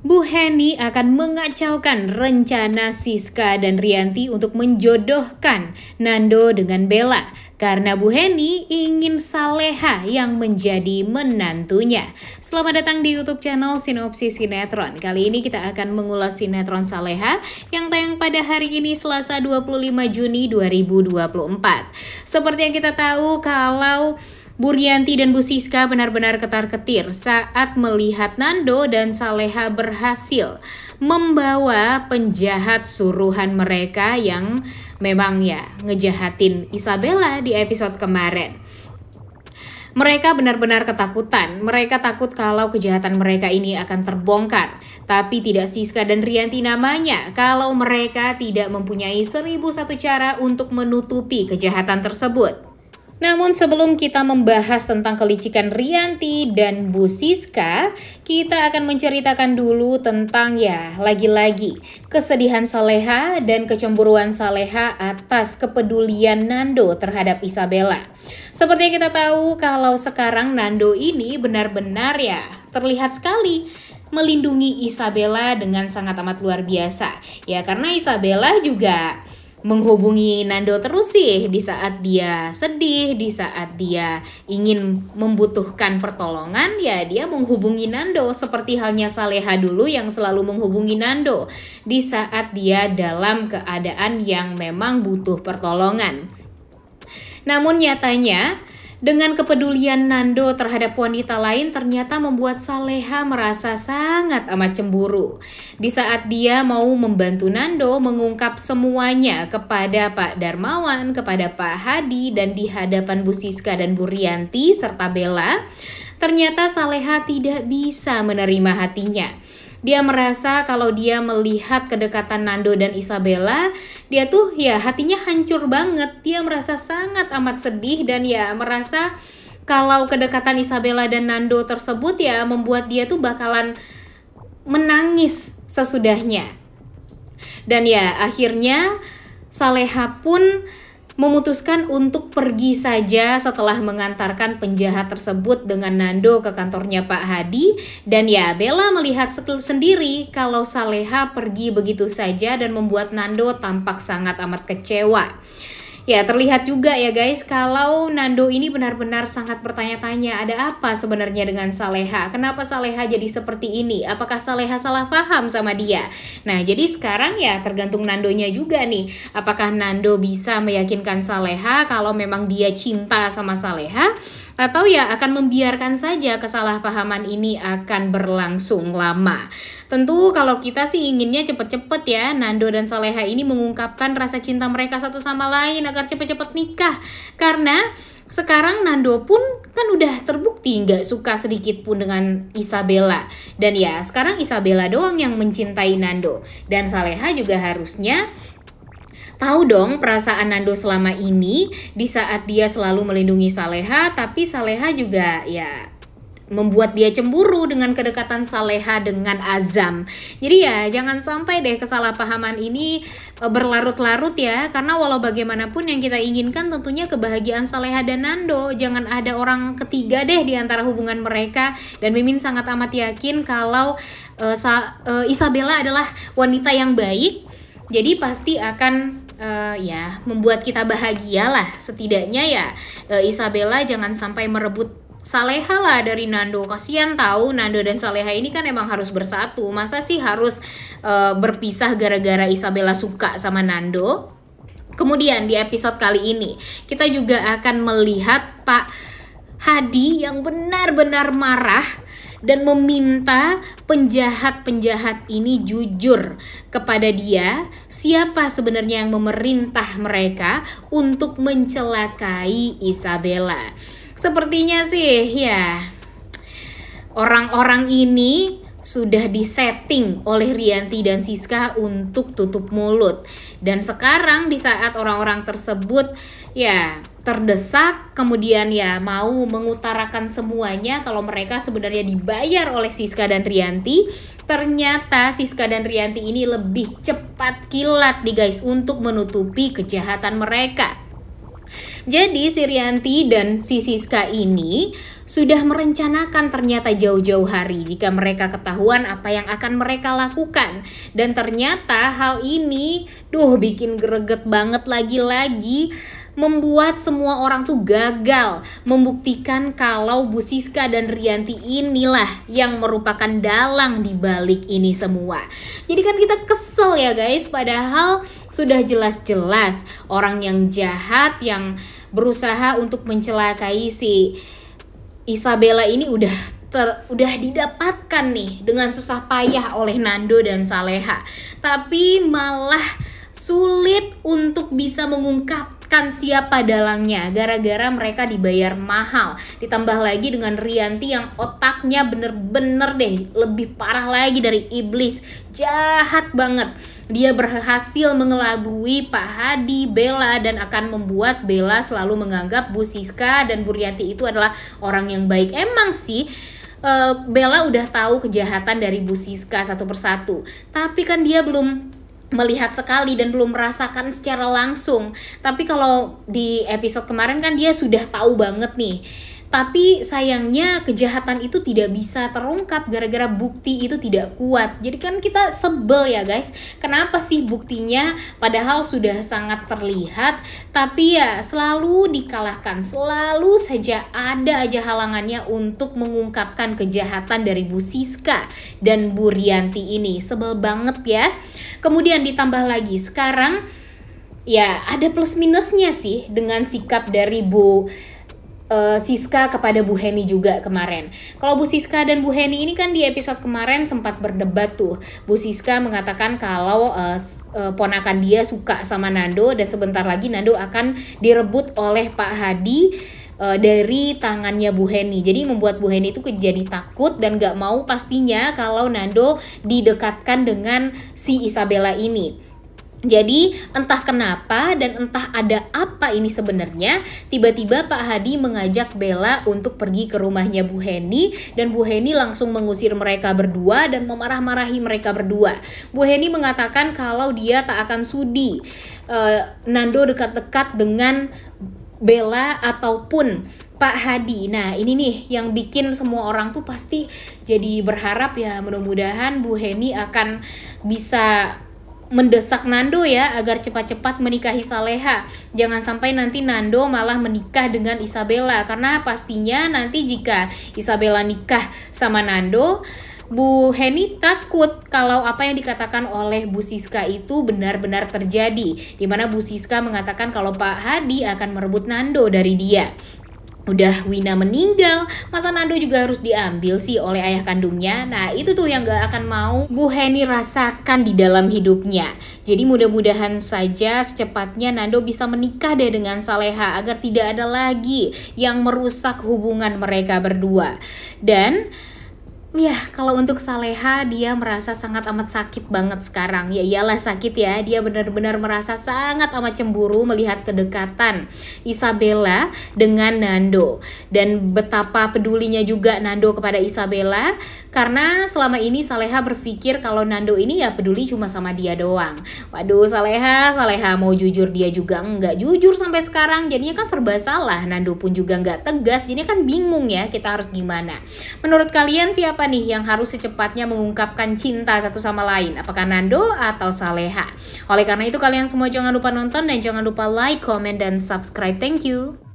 Bu Heni akan mengacaukan rencana Siska dan Rianti untuk menjodohkan Nando dengan Bella karena Bu Heni ingin Saleha yang menjadi menantunya. Selamat datang di YouTube channel Sinopsis Sinetron. Kali ini kita akan mengulas sinetron Saleha yang tayang pada hari ini Selasa 25 Juni 2024. Seperti yang kita tahu kalau Buryanti dan Bu Siska benar-benar ketar-ketir saat melihat Nando dan Saleha berhasil membawa penjahat suruhan mereka yang memang ya ngejahatin Isabella di episode kemarin. Mereka benar-benar ketakutan. Mereka takut kalau kejahatan mereka ini akan terbongkar. Tapi tidak Siska dan Rianti namanya kalau mereka tidak mempunyai seribu satu cara untuk menutupi kejahatan tersebut. Namun sebelum kita membahas tentang kelicikan Rianti dan Bu Siska, kita akan menceritakan dulu tentang ya lagi-lagi kesedihan Saleha dan kecemburuan Saleha atas kepedulian Nando terhadap Isabella. Seperti yang kita tahu kalau sekarang Nando ini benar-benar ya terlihat sekali melindungi Isabella dengan sangat amat luar biasa. Ya karena Isabella juga menghubungi Nando terus sih di saat dia sedih, di saat dia ingin membutuhkan pertolongan ya dia menghubungi Nando seperti halnya Saleha dulu yang selalu menghubungi Nando di saat dia dalam keadaan yang memang butuh pertolongan. Namun nyatanya dengan kepedulian Nando terhadap wanita lain ternyata membuat Saleha merasa sangat amat cemburu. Di saat dia mau membantu Nando mengungkap semuanya kepada Pak Darmawan, kepada Pak Hadi, dan di hadapan Bu Siska dan Bu Rianti serta Bella, ternyata Saleha tidak bisa menerima hatinya. Dia merasa kalau dia melihat kedekatan Nando dan Isabella, dia tuh ya hatinya hancur banget. Dia merasa sangat amat sedih dan ya merasa kalau kedekatan Isabella dan Nando tersebut ya membuat dia tuh bakalan menangis sesudahnya. Dan ya akhirnya Saleha pun memutuskan untuk pergi saja setelah mengantarkan penjahat tersebut dengan Nando ke kantornya Pak Hadi dan ya Bella melihat sendiri kalau Saleha pergi begitu saja dan membuat Nando tampak sangat amat kecewa. Ya, terlihat juga ya guys kalau Nando ini benar-benar sangat bertanya-tanya ada apa sebenarnya dengan Saleha? Kenapa Saleha jadi seperti ini? Apakah Saleha salah paham sama dia? Nah, jadi sekarang ya tergantung Nandonya juga nih. Apakah Nando bisa meyakinkan Saleha kalau memang dia cinta sama Saleha? atau ya akan membiarkan saja kesalahpahaman ini akan berlangsung lama. Tentu kalau kita sih inginnya cepet-cepet ya, Nando dan Saleha ini mengungkapkan rasa cinta mereka satu sama lain agar cepet-cepet nikah. Karena sekarang Nando pun kan udah terbukti nggak suka sedikit pun dengan Isabella. Dan ya sekarang Isabella doang yang mencintai Nando. Dan Saleha juga harusnya Tahu dong perasaan Nando selama ini di saat dia selalu melindungi Saleha, tapi Saleha juga ya membuat dia cemburu dengan kedekatan Saleha dengan Azam. Jadi ya jangan sampai deh kesalahpahaman ini eh, berlarut-larut ya karena walau bagaimanapun yang kita inginkan tentunya kebahagiaan Saleha dan Nando. Jangan ada orang ketiga deh di antara hubungan mereka dan Mimin sangat amat yakin kalau uh, uh, Isabella adalah wanita yang baik jadi pasti akan uh, ya membuat kita bahagia lah. Setidaknya ya uh, Isabella jangan sampai merebut Saleha lah dari Nando. Kasihan tahu Nando dan Saleha ini kan emang harus bersatu. Masa sih harus uh, berpisah gara-gara Isabella suka sama Nando? Kemudian di episode kali ini kita juga akan melihat Pak Hadi yang benar-benar marah dan meminta penjahat-penjahat ini jujur kepada dia siapa sebenarnya yang memerintah mereka untuk mencelakai Isabella. Sepertinya sih ya orang-orang ini sudah disetting oleh Rianti dan Siska untuk tutup mulut. Dan sekarang di saat orang-orang tersebut ya terdesak kemudian ya mau mengutarakan semuanya kalau mereka sebenarnya dibayar oleh Siska dan Rianti, ternyata Siska dan Rianti ini lebih cepat kilat nih guys untuk menutupi kejahatan mereka. Jadi si Rianti dan si Siska ini sudah merencanakan ternyata jauh-jauh hari jika mereka ketahuan apa yang akan mereka lakukan. Dan ternyata hal ini, duh bikin greget banget lagi-lagi membuat semua orang tuh gagal membuktikan kalau Bu Siska dan Rianti inilah yang merupakan dalang di balik ini semua. Jadi kan kita kesel ya guys, padahal sudah jelas-jelas orang yang jahat yang berusaha untuk mencelakai si Isabella ini udah ter, udah didapatkan nih dengan susah payah oleh Nando dan Saleha. Tapi malah sulit untuk bisa mengungkapkan siapa dalangnya gara-gara mereka dibayar mahal. Ditambah lagi dengan Rianti yang otaknya bener-bener deh lebih parah lagi dari iblis. Jahat banget dia berhasil mengelabui Pak Hadi, Bella, dan akan membuat Bella selalu menganggap Bu Siska dan Buryati itu adalah orang yang baik. Emang sih, eh, Bella udah tahu kejahatan dari Bu Siska satu persatu, tapi kan dia belum melihat sekali dan belum merasakan secara langsung. Tapi kalau di episode kemarin kan dia sudah tahu banget nih tapi sayangnya kejahatan itu tidak bisa terungkap gara-gara bukti itu tidak kuat. Jadi kan kita sebel ya guys. Kenapa sih buktinya padahal sudah sangat terlihat tapi ya selalu dikalahkan. Selalu saja ada aja halangannya untuk mengungkapkan kejahatan dari Bu Siska dan Bu Rianti ini. Sebel banget ya. Kemudian ditambah lagi sekarang ya ada plus minusnya sih dengan sikap dari Bu uh, Siska kepada Bu Heni juga kemarin. Kalau Bu Siska dan Bu Heni ini kan di episode kemarin sempat berdebat tuh. Bu Siska mengatakan kalau uh, ponakan dia suka sama Nando dan sebentar lagi Nando akan direbut oleh Pak Hadi dari tangannya Bu Heni. Jadi membuat Bu Heni itu jadi takut dan gak mau pastinya kalau Nando didekatkan dengan si Isabella ini. Jadi entah kenapa dan entah ada apa ini sebenarnya, tiba-tiba Pak Hadi mengajak Bella untuk pergi ke rumahnya Bu Heni dan Bu Heni langsung mengusir mereka berdua dan memarah-marahi mereka berdua. Bu Heni mengatakan kalau dia tak akan sudi uh, Nando dekat-dekat dengan Bella ataupun Pak Hadi. Nah, ini nih yang bikin semua orang tuh pasti jadi berharap ya mudah-mudahan Bu Heni akan bisa mendesak Nando ya agar cepat-cepat menikahi Saleha. Jangan sampai nanti Nando malah menikah dengan Isabella karena pastinya nanti jika Isabella nikah sama Nando Bu Heni takut kalau apa yang dikatakan oleh Bu Siska itu benar-benar terjadi, Dimana Bu Siska mengatakan kalau Pak Hadi akan merebut Nando dari dia udah Wina meninggal, masa Nando juga harus diambil sih oleh ayah kandungnya. Nah, itu tuh yang gak akan mau Bu Heni rasakan di dalam hidupnya. Jadi mudah-mudahan saja secepatnya Nando bisa menikah deh dengan Saleha agar tidak ada lagi yang merusak hubungan mereka berdua. Dan Ya, kalau untuk Saleha dia merasa sangat amat sakit banget sekarang. Ya iyalah sakit ya, dia benar-benar merasa sangat amat cemburu melihat kedekatan Isabella dengan Nando dan betapa pedulinya juga Nando kepada Isabella karena selama ini Saleha berpikir kalau Nando ini ya peduli cuma sama dia doang. Waduh Saleha, Saleha mau jujur dia juga nggak jujur sampai sekarang jadinya kan serba salah. Nando pun juga nggak tegas, jadinya kan bingung ya kita harus gimana. Menurut kalian siapa siapa nih yang harus secepatnya mengungkapkan cinta satu sama lain? Apakah Nando atau Saleha? Oleh karena itu kalian semua jangan lupa nonton dan jangan lupa like, comment, dan subscribe. Thank you.